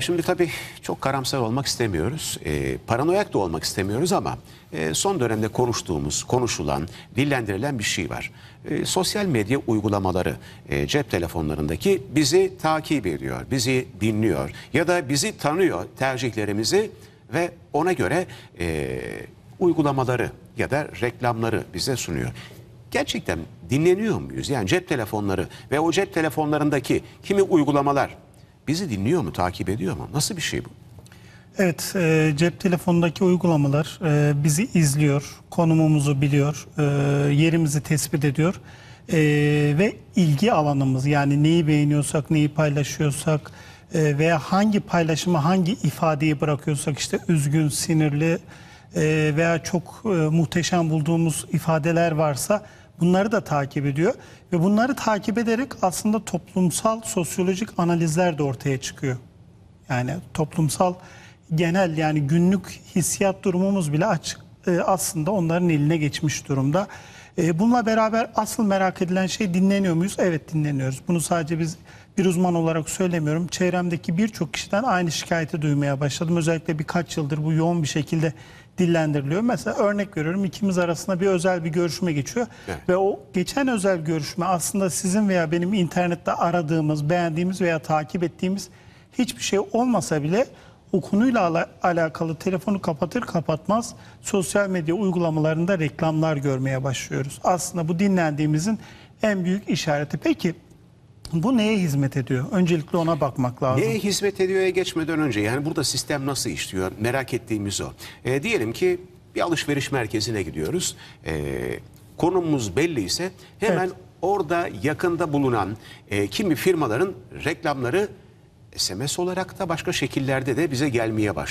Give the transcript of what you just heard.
Şimdi tabii çok karamsar olmak istemiyoruz, e, paranoyak da olmak istemiyoruz ama e, son dönemde konuştuğumuz, konuşulan, dillendirilen bir şey var. E, sosyal medya uygulamaları e, cep telefonlarındaki bizi takip ediyor, bizi dinliyor ya da bizi tanıyor tercihlerimizi ve ona göre e, uygulamaları ya da reklamları bize sunuyor gerçekten dinleniyor muyuz? Yani cep telefonları ve o cep telefonlarındaki kimi uygulamalar bizi dinliyor mu, takip ediyor mu? Nasıl bir şey bu? Evet, e, cep telefonundaki uygulamalar e, bizi izliyor, konumumuzu biliyor, e, yerimizi tespit ediyor e, ve ilgi alanımız yani neyi beğeniyorsak, neyi paylaşıyorsak e, veya hangi paylaşımı, hangi ifadeyi bırakıyorsak işte üzgün, sinirli e, veya çok e, muhteşem bulduğumuz ifadeler varsa Bunları da takip ediyor ve bunları takip ederek aslında toplumsal sosyolojik analizler de ortaya çıkıyor. Yani toplumsal genel yani günlük hissiyat durumumuz bile açık e, aslında onların eline geçmiş durumda. E, bununla beraber asıl merak edilen şey dinleniyor muyuz? Evet dinleniyoruz. Bunu sadece biz bir uzman olarak söylemiyorum. Çevremdeki birçok kişiden aynı şikayeti duymaya başladım. Özellikle birkaç yıldır bu yoğun bir şekilde dillendiriliyor. Mesela örnek veriyorum ikimiz arasında bir özel bir görüşme geçiyor evet. ve o geçen özel görüşme aslında sizin veya benim internette aradığımız, beğendiğimiz veya takip ettiğimiz hiçbir şey olmasa bile o konuyla al alakalı telefonu kapatır kapatmaz sosyal medya uygulamalarında reklamlar görmeye başlıyoruz. Aslında bu dinlendiğimizin en büyük işareti. Peki bu neye hizmet ediyor? Öncelikle ona bakmak lazım. Neye hizmet ediyor'ya geçmeden önce yani burada sistem nasıl işliyor merak ettiğimiz o. E, diyelim ki bir alışveriş merkezine gidiyoruz. E, konumumuz belli ise hemen evet. orada yakında bulunan e, kimi firmaların reklamları SMS olarak da başka şekillerde de bize gelmeye başlıyor.